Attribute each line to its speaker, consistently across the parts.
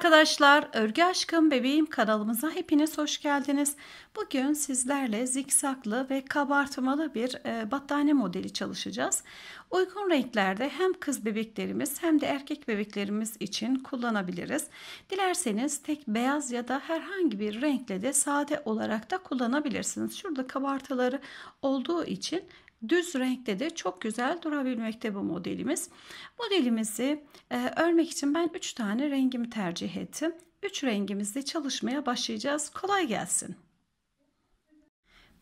Speaker 1: arkadaşlar, Örgü Aşkım Bebeğim kanalımıza hepiniz hoş geldiniz. Bugün sizlerle zikzaklı ve kabartmalı bir e, battaniye modeli çalışacağız. Uygun renklerde hem kız bebeklerimiz hem de erkek bebeklerimiz için kullanabiliriz. Dilerseniz tek beyaz ya da herhangi bir renkle de sade olarak da kullanabilirsiniz. Şurada kabartıları olduğu için düz renkte de çok güzel durabilmekte bu modelimiz. Modelimizi e, örmek için ben 3 tane rengimi tercih ettim. 3 rengimizle çalışmaya başlayacağız. Kolay gelsin.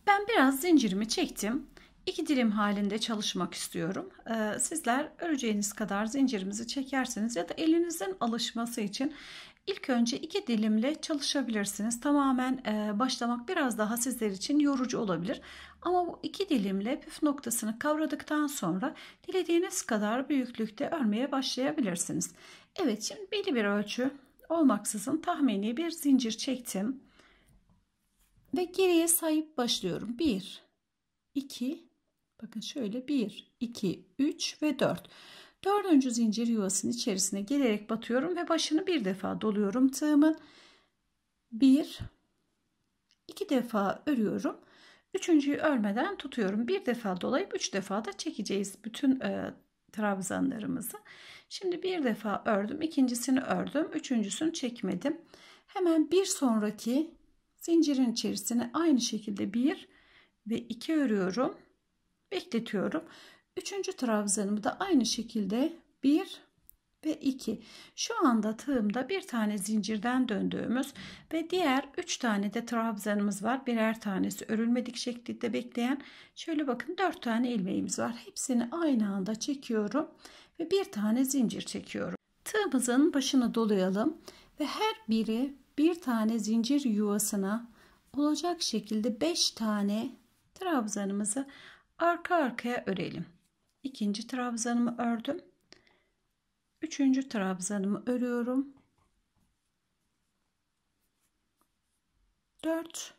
Speaker 1: Ben biraz zincirimi çektim. İki dilim halinde çalışmak istiyorum. Ee, sizler öreceğiniz kadar zincirimizi çekerseniz ya da elinizin alışması için ilk önce iki dilimle çalışabilirsiniz. Tamamen e, başlamak biraz daha sizler için yorucu olabilir. Ama bu iki dilimle püf noktasını kavradıktan sonra dilediğiniz kadar büyüklükte örmeye başlayabilirsiniz. Evet şimdi belli bir ölçü olmaksızın tahmini bir zincir çektim. Ve geriye sayıp başlıyorum. 1, 2, bakın şöyle 1, 2, 3 ve 4. Dördüncü zincir yuvasının içerisine gelerek batıyorum ve başını bir defa doluyorum tığımın. 1, 2 defa örüyorum Üçüncüyü örmeden tutuyorum. Bir defa dolayıp üç defa da çekeceğiz bütün e, trabzanlarımızı. Şimdi bir defa ördüm. ikincisini ördüm. Üçüncüsünü çekmedim. Hemen bir sonraki zincirin içerisine aynı şekilde bir ve iki örüyorum. Bekletiyorum. Üçüncü trabzanımı da aynı şekilde bir ve 2. Şu anda tığımda bir tane zincirden döndüğümüz ve diğer 3 tane de trabzanımız var. Birer tanesi örülmedik şekilde bekleyen. Şöyle bakın 4 tane ilmeğimiz var. Hepsini aynı anda çekiyorum ve bir tane zincir çekiyorum. Tığımızın başını dolayalım ve her biri bir tane zincir yuvasına olacak şekilde 5 tane trabzanımızı arka arkaya örelim. İkinci trabzanımı ördüm Üçüncü trabzanımı örüyorum. 4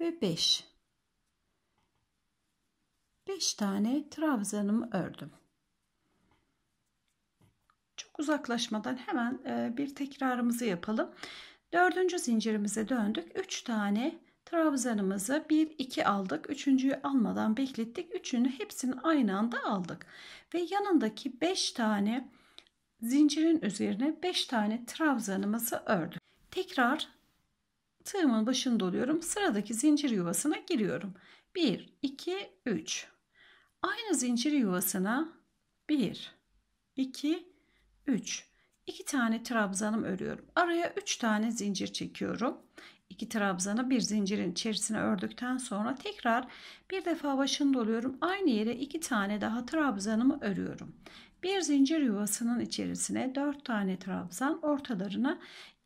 Speaker 1: ve 5 5 tane trabzanımı ördüm. Çok uzaklaşmadan hemen e, bir tekrarımızı yapalım. Dördüncü zincirimize döndük. 3 tane Trabzanımızı 1-2 aldık. Üçüncüyü almadan beklettik. Üçünü hepsini aynı anda aldık. Ve yanındaki 5 tane zincirin üzerine 5 tane trabzanımızı ördük. Tekrar tığımın başını doluyorum. Sıradaki zincir yuvasına giriyorum. 1, 2, 3. Aynı zincir yuvasına 1, 2, 3. 2 tane trabzanım örüyorum. Araya 3 tane zincir çekiyorum iki trabzanı bir zincirin içerisine ördükten sonra tekrar bir defa başını doluyorum. Aynı yere iki tane daha trabzanımı örüyorum. Bir zincir yuvasının içerisine 4 tane trabzan ortalarına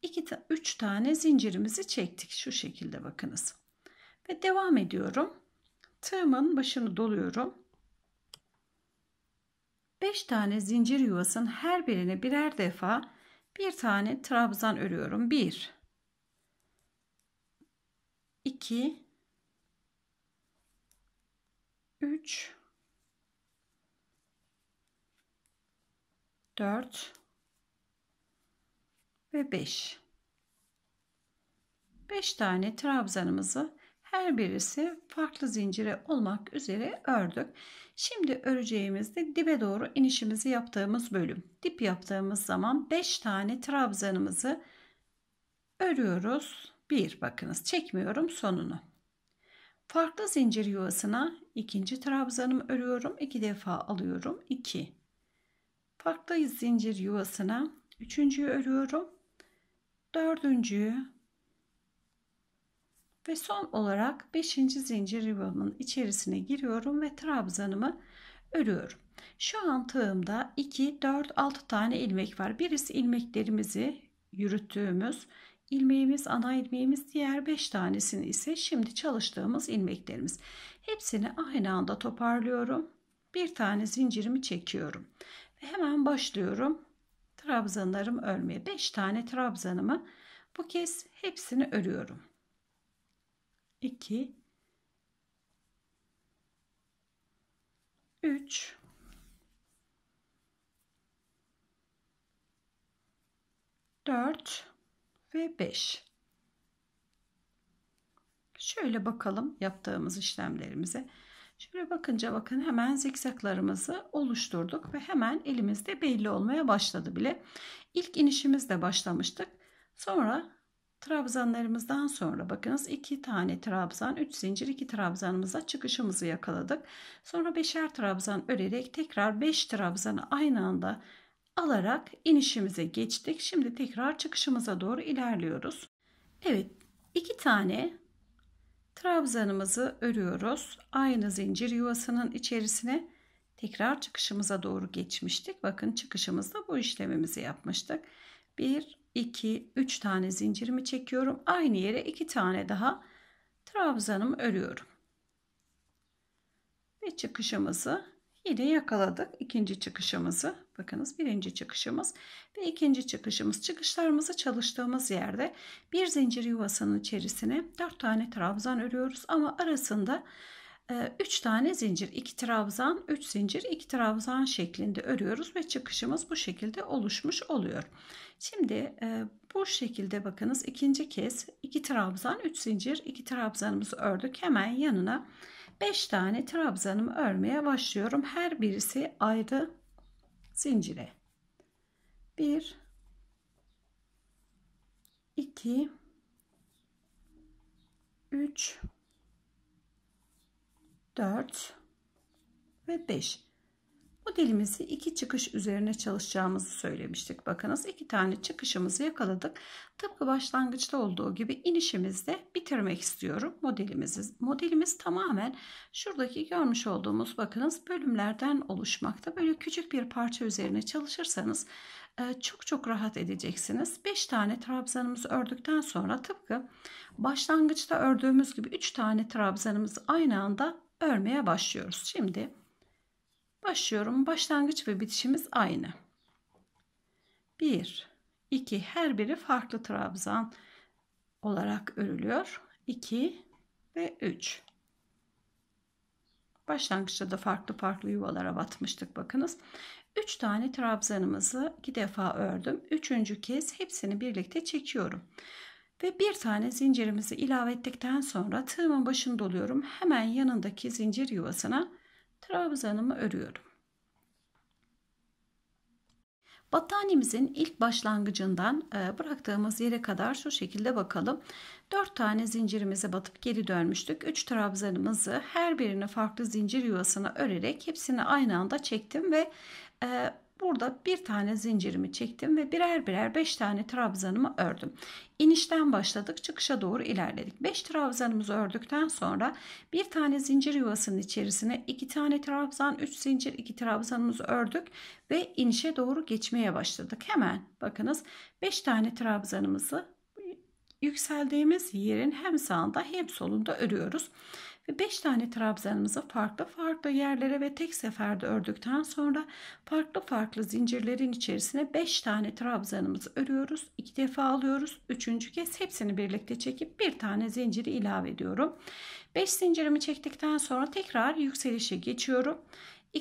Speaker 1: 2 3 tane zincirimizi çektik şu şekilde bakınız. Ve devam ediyorum. Tığımın başını doluyorum. 5 tane zincir yuvasının her birine birer defa bir tane trabzan örüyorum. 1 2 3 4 ve 5 5 tane trabzanımızı her birisi farklı zincire olmak üzere ördük. Şimdi öreceğimiz de dibe doğru inişimizi yaptığımız bölüm. Dip yaptığımız zaman 5 tane trabzanımızı örüyoruz. 1 bakınız çekmiyorum sonunu. Farklı zincir yuvasına ikinci trabzanımı örüyorum. 2 defa alıyorum. 2. Farklı zincir yuvasına üçüncüyü örüyorum. Dördüncüyü ve son olarak 5. zincir yuvamın içerisine giriyorum ve trabzanımı örüyorum. Şu an tığımda 2, 4, 6 tane ilmek var. Birisi ilmeklerimizi yürüttüğümüz ilmeğimiz, ana ilmeğimiz, diğer 5 tanesini ise şimdi çalıştığımız ilmeklerimiz. Hepsini aynı anda toparlıyorum. Bir tane zincirimi çekiyorum. Ve hemen başlıyorum. Trabzanlarım örmeye. 5 tane trabzanımı bu kez hepsini örüyorum. 2 3 4 ve 5. Şöyle bakalım yaptığımız işlemlerimize. Şöyle bakınca bakın hemen zikzaklarımızı oluşturduk ve hemen elimizde belli olmaya başladı bile. İlk inişimizde başlamıştık. Sonra trabzanlarımızdan sonra bakınız 2 tane trabzan 3 zincir 2 trabzanımızla çıkışımızı yakaladık. Sonra 5'er trabzan örerek tekrar 5 trabzanı aynı anda alarak inişimize geçtik. Şimdi tekrar çıkışımıza doğru ilerliyoruz. Evet iki tane trabzanımızı örüyoruz. Aynı zincir yuvasının içerisine tekrar çıkışımıza doğru geçmiştik. Bakın çıkışımızda bu işlemimizi yapmıştık. 1, 2, 3 tane zincirimi çekiyorum. Aynı yere 2 tane daha trabzanımı örüyorum. Ve çıkışımızı Yine yakaladık ikinci çıkışımızı. Bakınız birinci çıkışımız ve ikinci çıkışımız. Çıkışlarımızı çalıştığımız yerde bir zincir yuvasının içerisine 4 tane trabzan örüyoruz ama arasında 3 e, tane zincir 2 trabzan 3 zincir 2 trabzan şeklinde örüyoruz ve çıkışımız bu şekilde oluşmuş oluyor. Şimdi e, bu şekilde bakınız ikinci kez 2 trabzan 3 zincir 2 trabzanımızı ördük hemen yanına 5 tane trabzanımı örmeye başlıyorum. Her birisi ayrı zincire. 1 2 3 4 ve 5 Modelimizi iki çıkış üzerine çalışacağımızı söylemiştik. Bakınız iki tane çıkışımızı yakaladık. Tıpkı başlangıçta olduğu gibi inişimizde bitirmek istiyorum modelimizi. Modelimiz tamamen şuradaki görmüş olduğumuz bakınız bölümlerden oluşmakta. Böyle küçük bir parça üzerine çalışırsanız e, çok çok rahat edeceksiniz. 5 tane trabzanımızı ördükten sonra tıpkı başlangıçta ördüğümüz gibi 3 tane trabzanımızı aynı anda örmeye başlıyoruz. Şimdi Başlıyorum. Başlangıç ve bitişimiz aynı. 1, 2 her biri farklı trabzan olarak örülüyor. 2 ve 3. Başlangıçta da farklı farklı yuvalara batmıştık bakınız. 3 tane trabzanımızı 2 defa ördüm. 3. kez hepsini birlikte çekiyorum. Ve bir tane zincirimizi ilave ettikten sonra tığımın başını doluyorum. Hemen yanındaki zincir yuvasına trabzanımı örüyorum. Battaniyemizin ilk başlangıcından e, bıraktığımız yere kadar şu şekilde bakalım. 4 tane zincirimize batıp geri dönmüştük. 3 trabzanımızı her birini farklı zincir yuvasına örerek hepsini aynı anda çektim ve e, Burada bir tane zincirimi çektim ve birer birer 5 tane trabzanımı ördüm. İnişten başladık çıkışa doğru ilerledik. 5 trabzanımızı ördükten sonra bir tane zincir yuvasının içerisine 2 tane trabzan 3 zincir 2 trabzanımızı ördük ve inişe doğru geçmeye başladık. Hemen bakınız 5 tane trabzanımızı yükseldiğimiz yerin hem sağında hem solunda örüyoruz ve 5 tane trabzanımızı farklı farklı yerlere ve tek seferde ördükten sonra farklı farklı zincirlerin içerisine 5 tane trabzanımızı örüyoruz. 2 defa alıyoruz. 3. kez hepsini birlikte çekip bir tane zinciri ilave ediyorum. 5 zincirimi çektikten sonra tekrar yükselişe geçiyorum.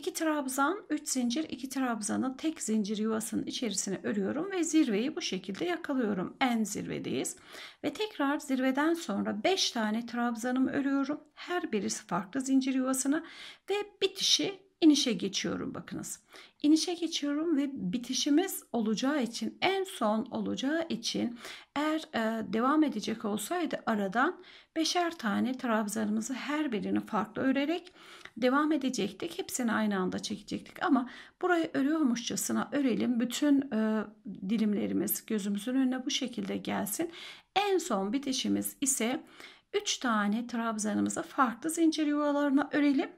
Speaker 1: 2 trabzan, 3 zincir, 2 trabzanın tek zincir yuvasının içerisine örüyorum ve zirveyi bu şekilde yakalıyorum. En zirvedeyiz. Ve tekrar zirveden sonra 5 tane trabzanımı örüyorum. Her birisi farklı zincir yuvasına ve bitişi inişe geçiyorum bakınız. İnişe geçiyorum ve bitişimiz olacağı için en son olacağı için eğer e, devam edecek olsaydı aradan beşer tane trabzanımızı her birini farklı örerek devam edecektik. Hepsini aynı anda çekecektik ama burayı örüyormuşçasına örelim. Bütün e, dilimlerimiz gözümüzün önüne bu şekilde gelsin. En son bitişimiz ise 3 tane trabzanımızı farklı zincir yuvalarına örelim.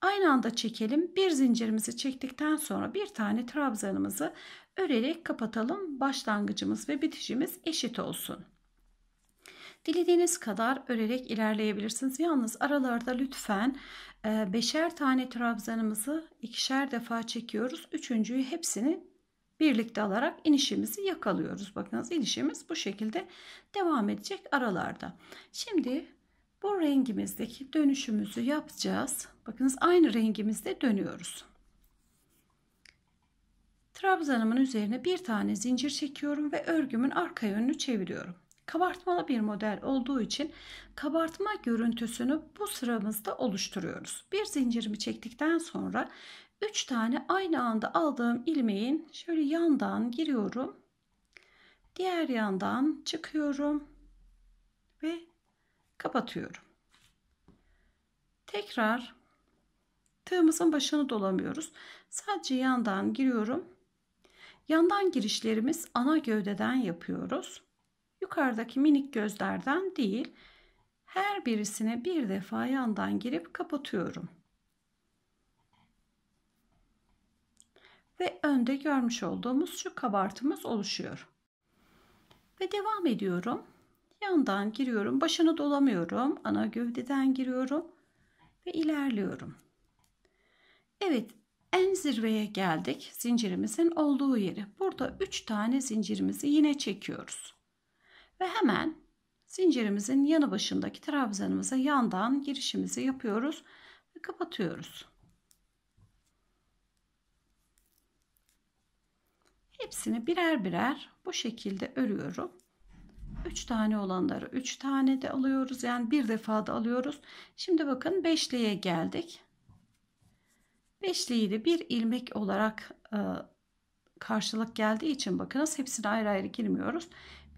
Speaker 1: Aynı anda çekelim. Bir zincirimizi çektikten sonra bir tane trabzanımızı örerek kapatalım. Başlangıcımız ve bitişimiz eşit olsun. Dilediğiniz kadar örerek ilerleyebilirsiniz. Yalnız aralarda lütfen e, beşer tane trabzanımızı ikişer defa çekiyoruz. Üçüncüyü hepsini birlikte alarak inişimizi yakalıyoruz. Bakınız inişimiz bu şekilde devam edecek aralarda. Şimdi bu rengimizdeki dönüşümüzü yapacağız. Bakınız aynı rengimizde dönüyoruz. Trabzanımın üzerine bir tane zincir çekiyorum ve örgümün arka yönünü çeviriyorum kabartmalı bir model olduğu için kabartma görüntüsünü bu sıramızda oluşturuyoruz. Bir zincirimi çektikten sonra 3 tane aynı anda aldığım ilmeğin şöyle yandan giriyorum. Diğer yandan çıkıyorum ve kapatıyorum. Tekrar tığımızın başını dolamıyoruz. Sadece yandan giriyorum. Yandan girişlerimiz ana gövdeden yapıyoruz yukarıdaki minik gözlerden değil her birisine bir defa yandan girip kapatıyorum. Ve önde görmüş olduğumuz şu kabartımız oluşuyor. Ve devam ediyorum. Yandan giriyorum. Başını dolamıyorum. Ana gövdeden giriyorum. Ve ilerliyorum. Evet en zirveye geldik zincirimizin olduğu yeri. Burada 3 tane zincirimizi yine çekiyoruz. Ve hemen zincirimizin yanı başındaki trabzanımıza yandan girişimizi yapıyoruz ve kapatıyoruz. Hepsini birer birer bu şekilde örüyorum. 3 tane olanları 3 tane de alıyoruz. Yani bir defada alıyoruz. Şimdi bakın beşliğe geldik. Beşliği de bir ilmek olarak e, karşılık geldiği için bakınız hepsini ayrı ayrı girmiyoruz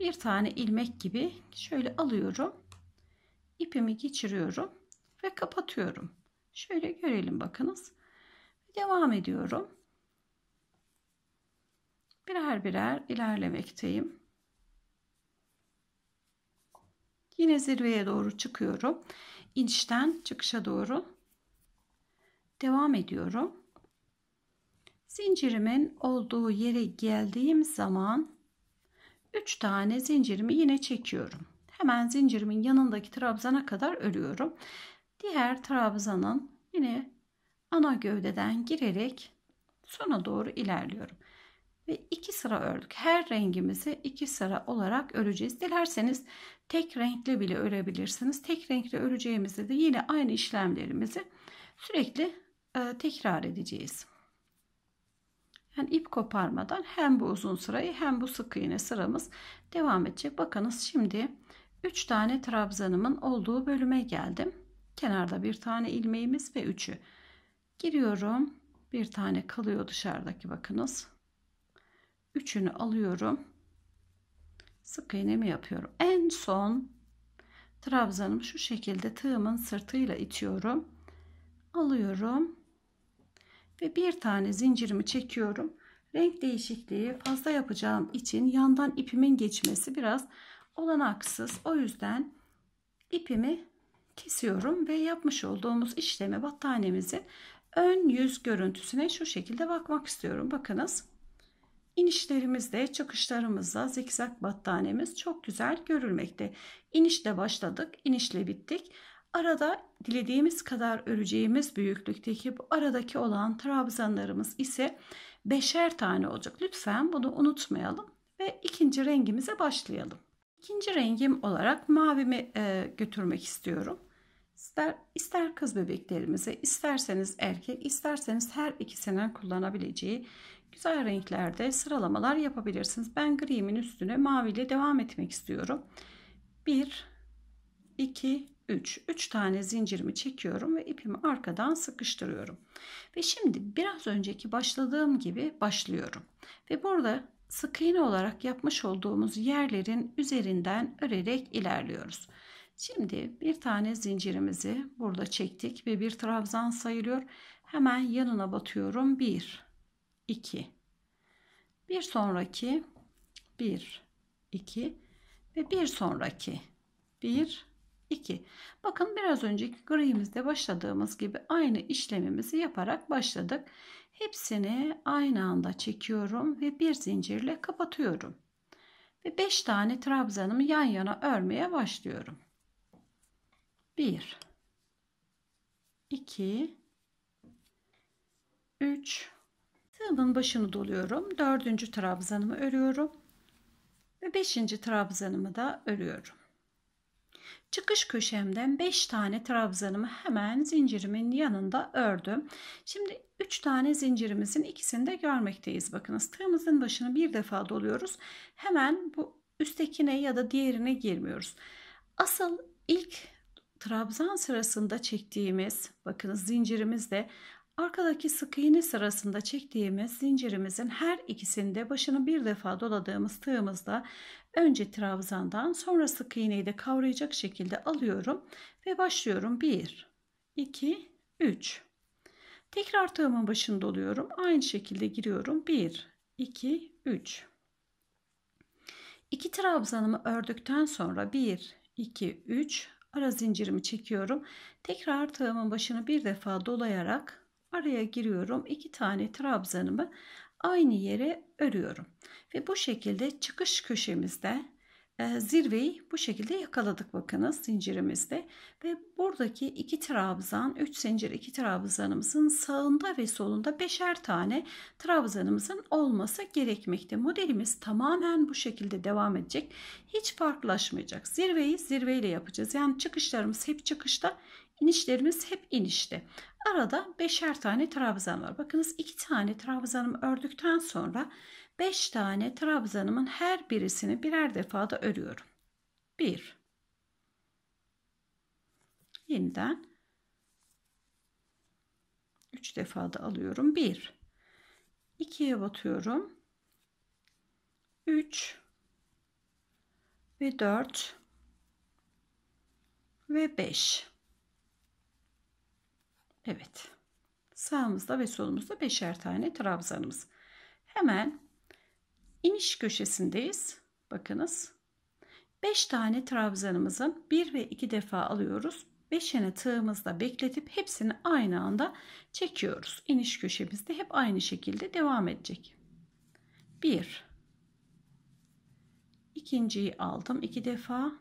Speaker 1: bir tane ilmek gibi şöyle alıyorum. ipimi geçiriyorum ve kapatıyorum. Şöyle görelim bakınız. Devam ediyorum. Birer birer ilerlemekteyim. Yine zirveye doğru çıkıyorum. inişten çıkışa doğru devam ediyorum. Zincirimin olduğu yere geldiğim zaman 3 tane zincirimi yine çekiyorum. Hemen zincirimin yanındaki trabzana kadar örüyorum. Diğer trabzanın yine ana gövdeden girerek sona doğru ilerliyorum. Ve iki sıra ördük. Her rengimizi iki sıra olarak öreceğiz. Dilerseniz tek renkle bile örebilirsiniz. Tek renkle öreceğimizde de yine aynı işlemlerimizi sürekli e, tekrar edeceğiz. Yani ip koparmadan hem bu uzun sırayı hem bu sık iğne sıramız devam edecek. Bakınız şimdi 3 tane trabzanımın olduğu bölüme geldim. Kenarda bir tane ilmeğimiz ve 3'ü giriyorum. Bir tane kalıyor dışarıdaki bakınız. Üçünü alıyorum. Sık iğnemi yapıyorum. En son trabzanımı şu şekilde tığımın sırtıyla itiyorum. Alıyorum ve bir tane zincirimi çekiyorum. Renk değişikliği fazla yapacağım için yandan ipimin geçmesi biraz olanaksız. O yüzden ipimi kesiyorum ve yapmış olduğumuz işleme battaniyemizin ön yüz görüntüsüne şu şekilde bakmak istiyorum. Bakınız inişlerimizde çıkışlarımızda zikzak battaniyemiz çok güzel görülmekte. İnişle başladık, inişle bittik. Arada dilediğimiz kadar öreceğimiz büyüklükteki bu aradaki olan trabzanlarımız ise beşer tane olacak. Lütfen bunu unutmayalım ve ikinci rengimize başlayalım. İkinci rengim olarak mavimi e, götürmek istiyorum. İster, ister kız bebeklerimize, isterseniz erkek, isterseniz her ikisinden kullanabileceği güzel renklerde sıralamalar yapabilirsiniz. Ben grimin üstüne maviyle devam etmek istiyorum. 1, 2, 3. 3 tane zincirimi çekiyorum ve ipimi arkadan sıkıştırıyorum. Ve şimdi biraz önceki başladığım gibi başlıyorum. Ve burada sık iğne olarak yapmış olduğumuz yerlerin üzerinden örerek ilerliyoruz. Şimdi bir tane zincirimizi burada çektik ve bir trabzan sayılıyor. Hemen yanına batıyorum. 1 2 Bir sonraki 1 2 ve bir sonraki 1 2. Bakın biraz önceki griyimizde başladığımız gibi aynı işlemimizi yaparak başladık. Hepsini aynı anda çekiyorum ve bir zincirle kapatıyorum. Ve 5 tane trabzanımı yan yana örmeye başlıyorum. 1 2 3 Tığımın başını doluyorum. Dördüncü trabzanımı örüyorum. Ve beşinci trabzanımı da örüyorum. Çıkış köşemden 5 tane trabzanımı hemen zincirimin yanında ördüm. Şimdi 3 tane zincirimizin ikisini de görmekteyiz. Bakınız tığımızın başını bir defa doluyoruz. Hemen bu üsttekine ya da diğerine girmiyoruz. Asıl ilk trabzan sırasında çektiğimiz bakınız zincirimizde arkadaki sık iğne sırasında çektiğimiz zincirimizin her ikisinde başını bir defa doladığımız tığımızda Önce trabzandan sonra sık iğneyi de kavrayacak şekilde alıyorum ve başlıyorum. 1, 2, 3. Tekrar tığımın başında oluyorum. Aynı şekilde giriyorum. 1, 2, 3. 2 trabzanımı ördükten sonra 1, 2, 3 ara zincirimi çekiyorum. Tekrar tığımın başını bir defa dolayarak araya giriyorum. 2 tane trabzanımı aynı yere örüyorum. Ve bu şekilde çıkış köşemizde ee, zirveyi bu şekilde yakaladık bakınız zincirimizde ve buradaki iki trabzan 3 zincir iki trabzanımızın sağında ve solunda beşer tane trabzanımızın olması gerekmekte modelimiz tamamen bu şekilde devam edecek hiç farklılaşmayacak zirveyi zirveyle yapacağız yani çıkışlarımız hep çıkışta inişlerimiz hep inişte arada beşer tane trabzan var bakınız iki tane trabzanımı ördükten sonra 5 tane trabzanımın her birisini birer defada örüyorum. 1 Yeniden 3 defada alıyorum. 1 2'ye batıyorum. 3 ve 4 ve 5 Evet. Sağımızda ve solumuzda beşer tane trabzanımız. Hemen İniş köşesindeyiz. Bakınız. 5 tane trabzanımızın 1 ve 2 defa alıyoruz. tane tığımızda bekletip hepsini aynı anda çekiyoruz. İniş köşemizde hep aynı şekilde devam edecek. 1 İkinciyi aldım 2 iki defa.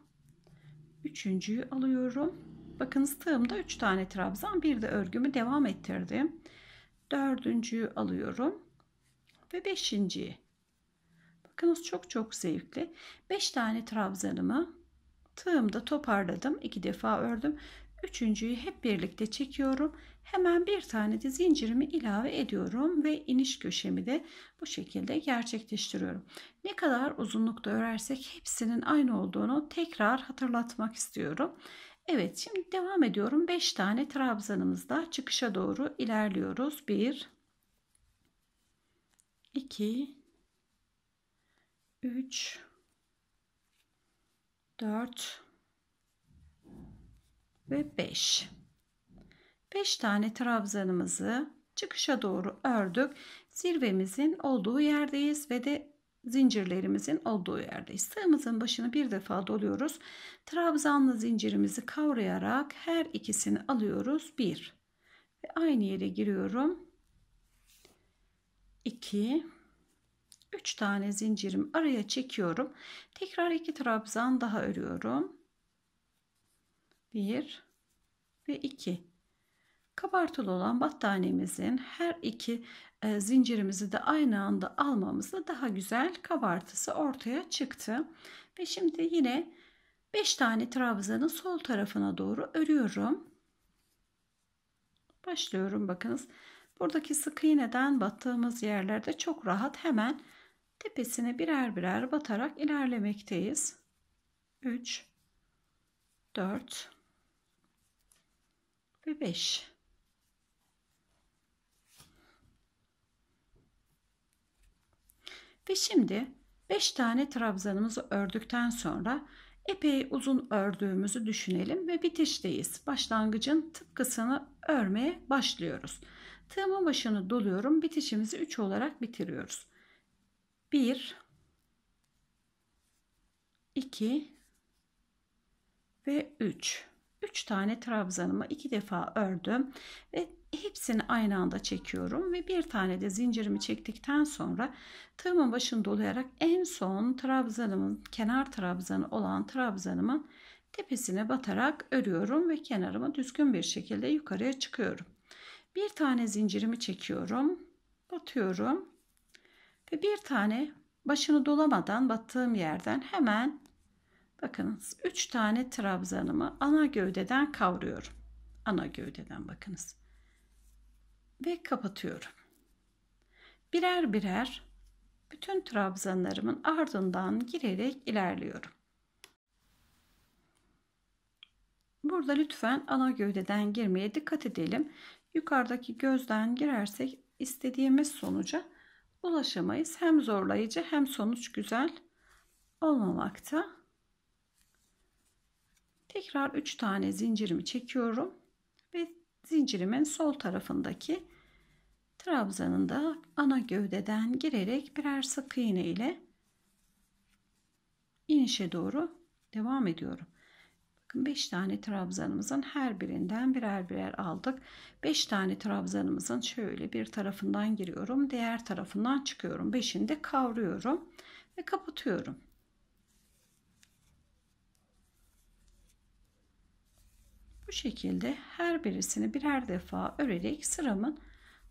Speaker 1: Üçüncüyü alıyorum. Bakınız tığımda 3 tane trabzan, bir de örgümü devam ettirdim. Dördüncüyü alıyorum ve beşinciyi Bakınız çok çok zevkli. 5 tane trabzanımı tığımda toparladım. 2 defa ördüm. Üçüncüyü hep birlikte çekiyorum. Hemen bir tane de zincirimi ilave ediyorum ve iniş köşemi de bu şekilde gerçekleştiriyorum. Ne kadar uzunlukta örersek hepsinin aynı olduğunu tekrar hatırlatmak istiyorum. Evet şimdi devam ediyorum. 5 tane trabzanımızda çıkışa doğru ilerliyoruz. 1 2 3 4 ve 5 5 tane trabzanımızı çıkışa doğru ördük zirvemizin olduğu yerdeyiz ve de zincirlerimizin olduğu yerdeyiz sığımızın başını bir defa doluyoruz trabzanlı zincirimizi kavrayarak her ikisini alıyoruz 1 ve aynı yere giriyorum 2 3 tane zincirim araya çekiyorum. Tekrar 2 trabzan daha örüyorum. 1 ve 2 kabartılı olan battaniyemizin her iki e, zincirimizi de aynı anda almamızda daha güzel kabartısı ortaya çıktı. Ve şimdi yine 5 tane trabzanın sol tarafına doğru örüyorum. Başlıyorum bakınız. Buradaki sık iğneden battığımız yerlerde çok rahat hemen tepesine birer birer batarak ilerlemekteyiz. 3 4 ve 5 Ve şimdi 5 tane trabzanımızı ördükten sonra epey uzun ördüğümüzü düşünelim ve bitişteyiz. Başlangıcın tıpkısını örmeye başlıyoruz. Tığımın başını doluyorum. Bitişimizi 3 olarak bitiriyoruz. 1 2 ve 3 3 tane trabzanımı iki defa ördüm ve hepsini aynı anda çekiyorum ve bir tane de zincirimi çektikten sonra tığımın başını dolayarak en son trabzanımın kenar trabzanı olan trabzanımın tepesine batarak örüyorum ve kenarımı düzgün bir şekilde yukarıya çıkıyorum. Bir tane zincirimi çekiyorum, batıyorum ve bir tane başını dolamadan battığım yerden hemen bakınız 3 tane trabzanımı ana gövdeden kavruyorum. Ana gövdeden bakınız. Ve kapatıyorum. Birer birer bütün trabzanlarımın ardından girerek ilerliyorum. Burada lütfen ana gövdeden girmeye dikkat edelim. Yukarıdaki gözden girersek istediğimiz sonuca ulaşamayız. Hem zorlayıcı hem sonuç güzel olmamakta. Tekrar 3 tane zincirimi çekiyorum ve zincirimin sol tarafındaki trabzanın da ana gövdeden girerek birer sık iğne ile inişe doğru devam ediyorum. 5 tane trabzanımızın her birinden birer birer aldık. 5 tane trabzanımızın şöyle bir tarafından giriyorum. Diğer tarafından çıkıyorum. 5'ini de kavruyorum ve kapatıyorum. Bu şekilde her birisini birer defa örerek sıramın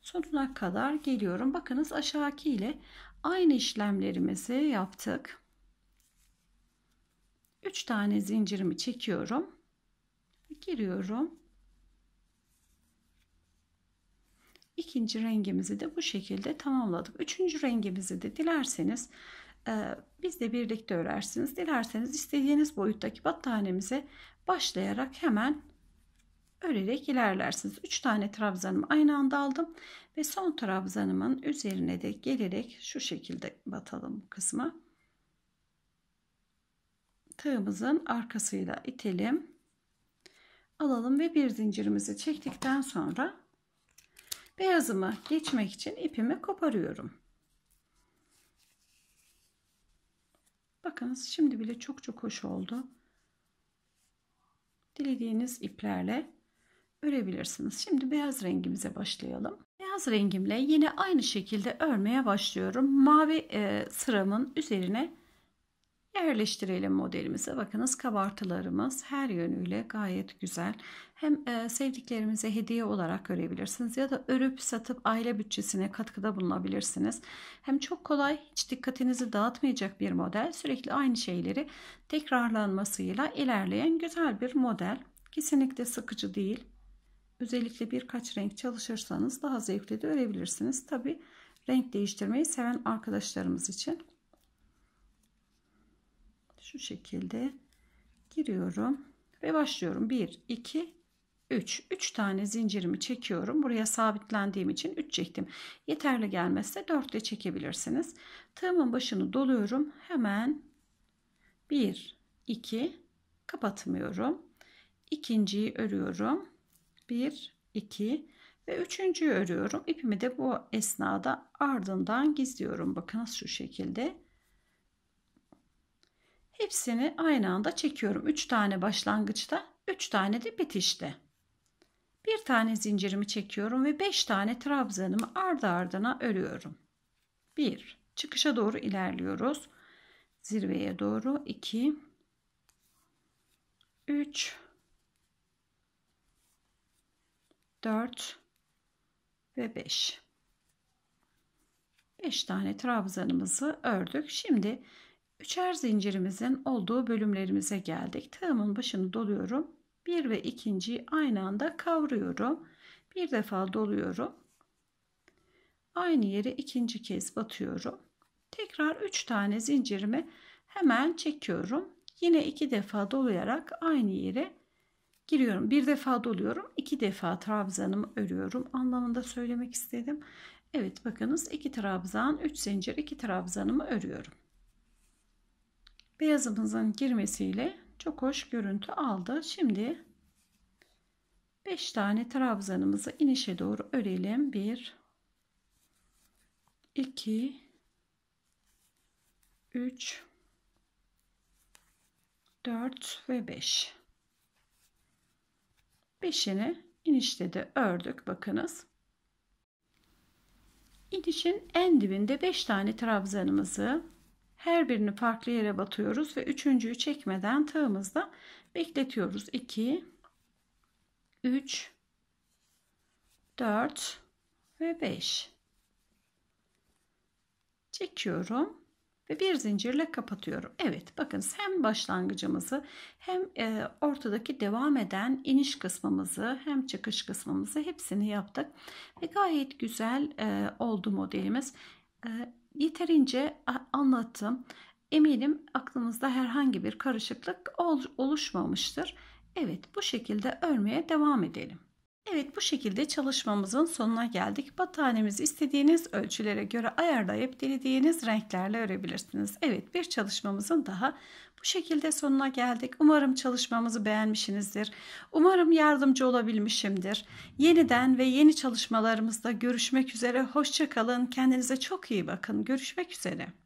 Speaker 1: sonuna kadar geliyorum. Bakınız aşağıki ile aynı işlemlerimizi yaptık. 3 tane zincirimi çekiyorum. Giriyorum. İkinci rengimizi de bu şekilde tamamladık. Üçüncü rengimizi de dilerseniz e, biz de birlikte örersiniz. Dilerseniz istediğiniz boyuttaki battaniyemize başlayarak hemen örerek ilerlersiniz. 3 tane trabzanımı aynı anda aldım ve son trabzanımın üzerine de gelerek şu şekilde batalım bu kısma tığımızın arkasıyla itelim. Alalım ve bir zincirimizi çektikten sonra beyazımı geçmek için ipimi koparıyorum. Bakınız şimdi bile çok çok hoş oldu. Dilediğiniz iplerle örebilirsiniz. Şimdi beyaz rengimize başlayalım. Beyaz rengimle yine aynı şekilde örmeye başlıyorum. Mavi e, sıramın üzerine Yerleştirelim modelimize. Bakınız kabartılarımız her yönüyle gayet güzel. Hem e, sevdiklerimize hediye olarak örebilirsiniz ya da örüp satıp aile bütçesine katkıda bulunabilirsiniz. Hem çok kolay, hiç dikkatinizi dağıtmayacak bir model. Sürekli aynı şeyleri tekrarlanmasıyla ilerleyen güzel bir model. Kesinlikle sıkıcı değil. Özellikle birkaç renk çalışırsanız daha zevkli de örebilirsiniz. Tabi renk değiştirmeyi seven arkadaşlarımız için şu şekilde giriyorum ve başlıyorum 1 2 3 3 tane zincirimi çekiyorum buraya sabitlendiğim için 3 çektim yeterli gelmezse 4 de çekebilirsiniz tığımın başını doluyorum hemen 1 2 kapatmıyorum ikinciyi örüyorum 1 2 ve üçüncüyü örüyorum ipimi de bu esnada ardından gizliyorum bakınız şu şekilde Hepsini aynı anda çekiyorum. 3 tane başlangıçta, 3 tane de bitişte. Bir tane zincirimi çekiyorum ve 5 tane trabzanımı ardı ardına örüyorum. 1. Çıkışa doğru ilerliyoruz. Zirveye doğru 2 3 4 ve 5. 5 tane trabzanımızı ördük. Şimdi Üçer zincirimizin olduğu bölümlerimize geldik. Tığımın başını doluyorum. 1 ve 2.yi aynı anda kavruyorum. Bir defa doluyorum. Aynı yere ikinci kez batıyorum. Tekrar 3 tane zincirimi hemen çekiyorum. Yine iki defa dolayarak aynı yere giriyorum. Bir defa doluyorum. iki defa trabzanımı örüyorum. Anlamında söylemek istedim. Evet bakınız iki trabzan, 3 zincir, iki trabzanımı örüyorum beyazımızın girmesiyle çok hoş görüntü aldı. Şimdi 5 tane trabzanımızı inişe doğru örelim. 1 2 3 4 ve 5 5'ini inişte de ördük bakınız. İnişin en dibinde 5 tane trabzanımızı her birini farklı yere batıyoruz ve üçüncüyü çekmeden tığımızda bekletiyoruz. 2, 3, 4 ve 5. Çekiyorum ve bir zincirle kapatıyorum. Evet bakın hem başlangıcımızı hem e, ortadaki devam eden iniş kısmımızı hem çıkış kısmımızı hepsini yaptık. Ve gayet güzel e, oldu modelimiz. E, yeterince anlattım. Eminim aklınızda herhangi bir karışıklık oluşmamıştır. Evet bu şekilde örmeye devam edelim. Evet bu şekilde çalışmamızın sonuna geldik. Battaniyemizi istediğiniz ölçülere göre ayarlayıp dilediğiniz renklerle örebilirsiniz. Evet bir çalışmamızın daha bu şekilde sonuna geldik. Umarım çalışmamızı beğenmişsinizdir. Umarım yardımcı olabilmişimdir. Yeniden ve yeni çalışmalarımızda görüşmek üzere. Hoşçakalın. Kendinize çok iyi bakın. Görüşmek üzere.